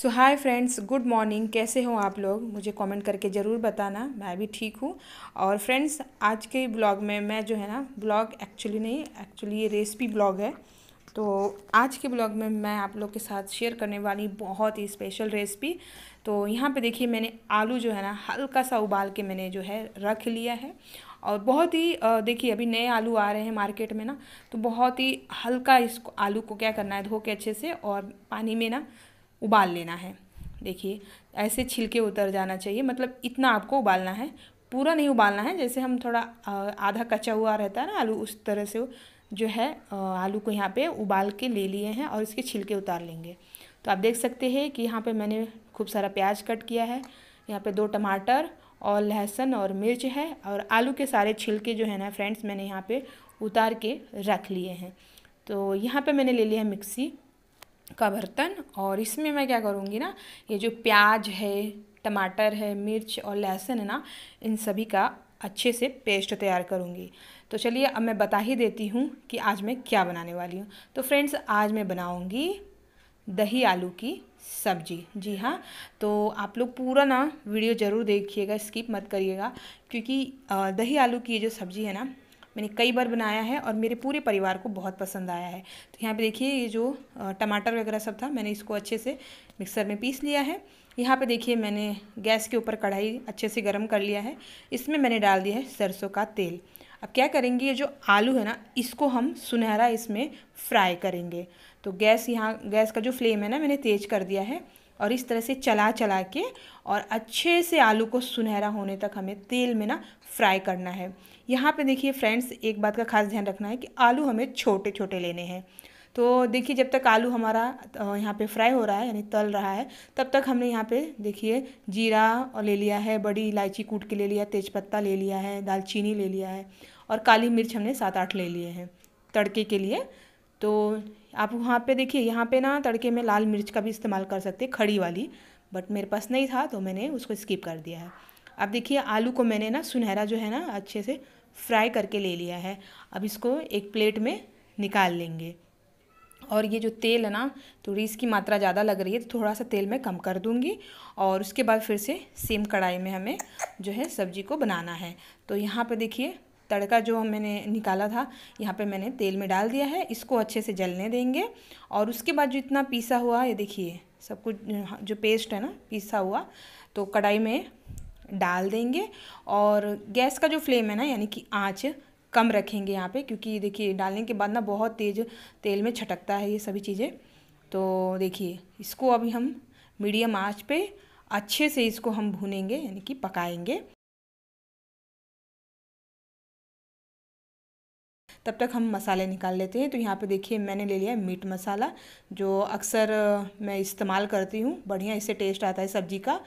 सो hi friends good morning कैसे हो आप लोग मुझे कमेंट करके ज़रूर बताना मैं भी ठीक हूँ और फ्रेंड्स आज के ब्लॉग में मैं जो है ना ब्लॉग एक्चुअली नहीं एक्चुअली ये रेसिपी ब्लॉग है तो आज के ब्लॉग में मैं आप लोग के साथ शेयर करने वाली बहुत ही स्पेशल रेसिपी तो यहाँ पे देखिए मैंने आलू जो है ना हल्का सा उबाल के मैंने जो है रख लिया है और बहुत ही देखिए अभी नए आलू आ रहे हैं मार्केट में ना तो बहुत ही हल्का इसको आलू को क्या करना है धो के अच्छे से और पानी में ना उबाल लेना है देखिए ऐसे छिलके उतर जाना चाहिए मतलब इतना आपको उबालना है पूरा नहीं उबालना है जैसे हम थोड़ा आधा कच्चा हुआ रहता है ना आलू उस तरह से जो है आलू को यहाँ पे उबाल के ले लिए हैं और इसके छिलके उतार लेंगे तो आप देख सकते हैं कि यहाँ पे मैंने खूब सारा प्याज कट किया है यहाँ पे दो टमाटर और लहसुन और मिर्च है और आलू के सारे छिलके जो है ना फ्रेंड्स मैंने यहाँ पर उतार के रख लिए हैं तो यहाँ पर मैंने ले लिया है मिक्सी का बर्तन और इसमें मैं क्या करूँगी ना ये जो प्याज है टमाटर है मिर्च और लहसुन है ना इन सभी का अच्छे से पेस्ट तैयार करूँगी तो चलिए अब मैं बता ही देती हूँ कि आज मैं क्या बनाने वाली हूँ तो फ्रेंड्स आज मैं बनाऊँगी दही आलू की सब्जी जी हाँ तो आप लोग पूरा ना वीडियो ज़रूर देखिएगा स्किप मत करिएगा क्योंकि दही आलू की ये जो सब्ज़ी है ना मैंने कई बार बनाया है और मेरे पूरे परिवार को बहुत पसंद आया है तो यहाँ पे देखिए ये जो टमाटर वगैरह सब था मैंने इसको अच्छे से मिक्सर में पीस लिया है यहाँ पे देखिए मैंने गैस के ऊपर कढ़ाई अच्छे से गर्म कर लिया है इसमें मैंने डाल दिया है सरसों का तेल अब क्या करेंगे ये जो आलू है ना इसको हम सुनहरा इसमें फ्राई करेंगे तो गैस यहाँ गैस का जो फ्लेम है ना मैंने तेज़ कर दिया है और इस तरह से चला चला के और अच्छे से आलू को सुनहरा होने तक हमें तेल में ना फ्राई करना है यहाँ पे देखिए फ्रेंड्स एक बात का खास ध्यान रखना है कि आलू हमें छोटे छोटे लेने हैं तो देखिए जब तक आलू हमारा यहाँ पे फ्राई हो रहा है यानी तल रहा है तब तक हमने यहाँ पे देखिए जीरा ले लिया है बड़ी इलायची कूट के ले लिया है तेज़पत्ता ले लिया है दालचीनी ले लिया है और काली मिर्च हमने सात आठ ले लिए हैं तड़के के लिए तो आप वहाँ पे देखिए यहाँ पे ना तड़के में लाल मिर्च का भी इस्तेमाल कर सकते खड़ी वाली बट मेरे पास नहीं था तो मैंने उसको स्किप कर दिया है अब देखिए आलू को मैंने ना सुनहरा जो है ना अच्छे से फ्राई करके ले लिया है अब इसको एक प्लेट में निकाल लेंगे और ये जो तेल है ना थोड़ी तो इसकी मात्रा ज़्यादा लग रही है तो थोड़ा सा तेल मैं कम कर दूँगी और उसके बाद फिर से सेम कढ़ाई में हमें जो है सब्जी को बनाना है तो यहाँ पर देखिए तड़का जो मैंने निकाला था यहाँ पे मैंने तेल में डाल दिया है इसको अच्छे से जलने देंगे और उसके बाद जो इतना पीसा हुआ ये देखिए सब कुछ जो पेस्ट है ना पीसा हुआ तो कढ़ाई में डाल देंगे और गैस का जो फ्लेम है ना यानी कि आँच कम रखेंगे यहाँ पे क्योंकि देखिए डालने के बाद ना बहुत तेज़ तेल में छटकता है ये सभी चीज़ें तो देखिए इसको अभी हम मीडियम आँच पे अच्छे से इसको हम भूनेंगे यानी कि पकाएंगे तब तक हम मसाले निकाल लेते हैं तो यहाँ पे देखिए मैंने ले लिया है मीट मसाला जो अक्सर मैं इस्तेमाल करती हूँ बढ़िया इससे टेस्ट आता है सब्जी का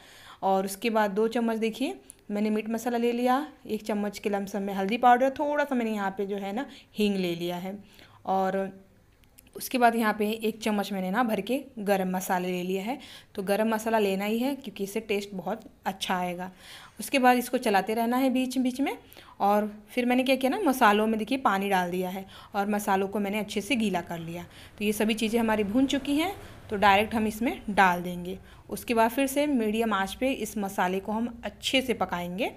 और उसके बाद दो चम्मच देखिए मैंने मीट मसाला ले लिया एक चम्मच के लमसम में हल्दी पाउडर थोड़ा सा मैंने यहाँ पर जो है ना हींग ले लिया है और उसके बाद यहाँ पे एक चम्मच मैंने ना भर के गरम मसाले ले लिया है तो गरम मसाला लेना ही है क्योंकि इससे टेस्ट बहुत अच्छा आएगा उसके बाद इसको चलाते रहना है बीच बीच में और फिर मैंने क्या किया ना मसालों में देखिए पानी डाल दिया है और मसालों को मैंने अच्छे से गीला कर लिया तो ये सभी चीज़ें हमारी भून चुकी हैं तो डायरेक्ट हम इसमें डाल देंगे उसके बाद फिर से मीडियम आँच पे इस मसाले को हम अच्छे से पकाएँगे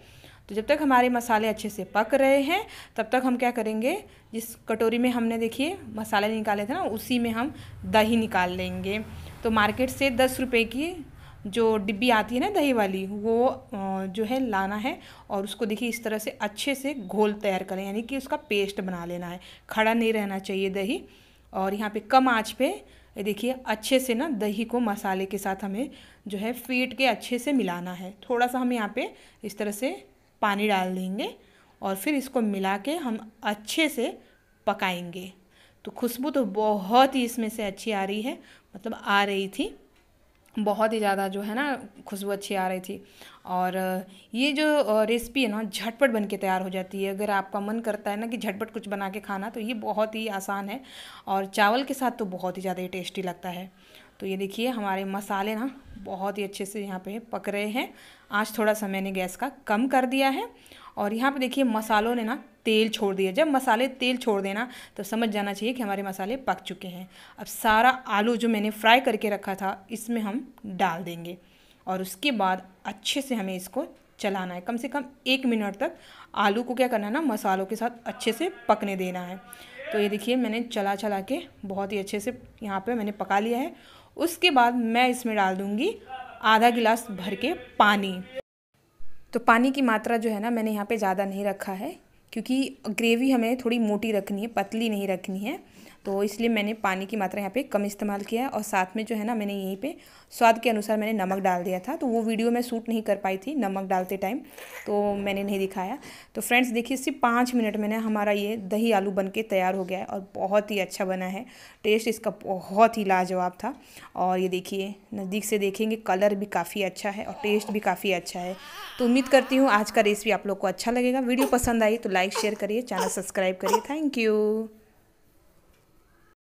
तो जब तक हमारे मसाले अच्छे से पक रहे हैं तब तक हम क्या करेंगे जिस कटोरी में हमने देखिए मसाले निकाले थे ना उसी में हम दही निकाल लेंगे तो मार्केट से दस रुपये की जो डिब्बी आती है ना दही वाली वो जो है लाना है और उसको देखिए इस तरह से अच्छे से घोल तैयार करें यानी कि उसका पेस्ट बना लेना है खड़ा नहीं रहना चाहिए दही और यहाँ पे कम आंच पे ये देखिए अच्छे से ना दही को मसाले के साथ हमें जो है फीट के अच्छे से मिलाना है थोड़ा सा हम यहाँ पे इस तरह से पानी डाल देंगे और फिर इसको मिला के हम अच्छे से पकाएंगे तो खुशबू तो बहुत ही इसमें से अच्छी आ रही है मतलब आ रही थी बहुत ही ज़्यादा जो है ना खुशबू अच्छी आ रही थी और ये जो रेसिपी है ना झटपट बन के तैयार हो जाती है अगर आपका मन करता है ना कि झटपट कुछ बना के खाना तो ये बहुत ही आसान है और चावल के साथ तो बहुत ही ज़्यादा ही टेस्टी लगता है तो ये देखिए हमारे मसाले ना बहुत ही अच्छे से यहाँ पे पक रहे हैं आज थोड़ा सा मैंने गैस का कम कर दिया है और यहाँ पे देखिए मसालों ने ना तेल छोड़ दिया जब मसाले तेल छोड़ देना तो समझ जाना चाहिए कि हमारे मसाले पक चुके हैं अब सारा आलू जो मैंने फ्राई करके रखा था इसमें हम डाल देंगे और उसके बाद अच्छे से हमें इसको चलाना है कम से कम एक मिनट तक आलू को क्या करना है ना मसालों के साथ अच्छे से पकने देना है तो ये देखिए मैंने चला चला के बहुत ही अच्छे से यहाँ पे मैंने पका लिया है उसके बाद मैं इसमें डाल दूँगी आधा गिलास भर के पानी तो पानी की मात्रा जो है ना मैंने यहाँ पे ज़्यादा नहीं रखा है क्योंकि ग्रेवी हमें थोड़ी मोटी रखनी है पतली नहीं रखनी है तो इसलिए मैंने पानी की मात्रा यहाँ पे कम इस्तेमाल किया है और साथ में जो है ना मैंने यहीं पे स्वाद के अनुसार मैंने नमक डाल दिया था तो वो वीडियो मैं शूट नहीं कर पाई थी नमक डालते टाइम तो मैंने नहीं दिखाया तो फ्रेंड्स देखिए सिर्फ पाँच मिनट में ना हमारा ये दही आलू बन के तैयार हो गया है और बहुत ही अच्छा बना है टेस्ट इसका बहुत ही लाजवाब था और ये देखिए नज़दीक से देखेंगे कलर भी काफ़ी अच्छा है और टेस्ट भी काफ़ी अच्छा है तो उम्मीद करती हूँ आज का रेसिपी आप लोग को अच्छा लगेगा वीडियो पसंद आई तो लाइक शेयर करिए चैनल सब्सक्राइब करिए थैंक यू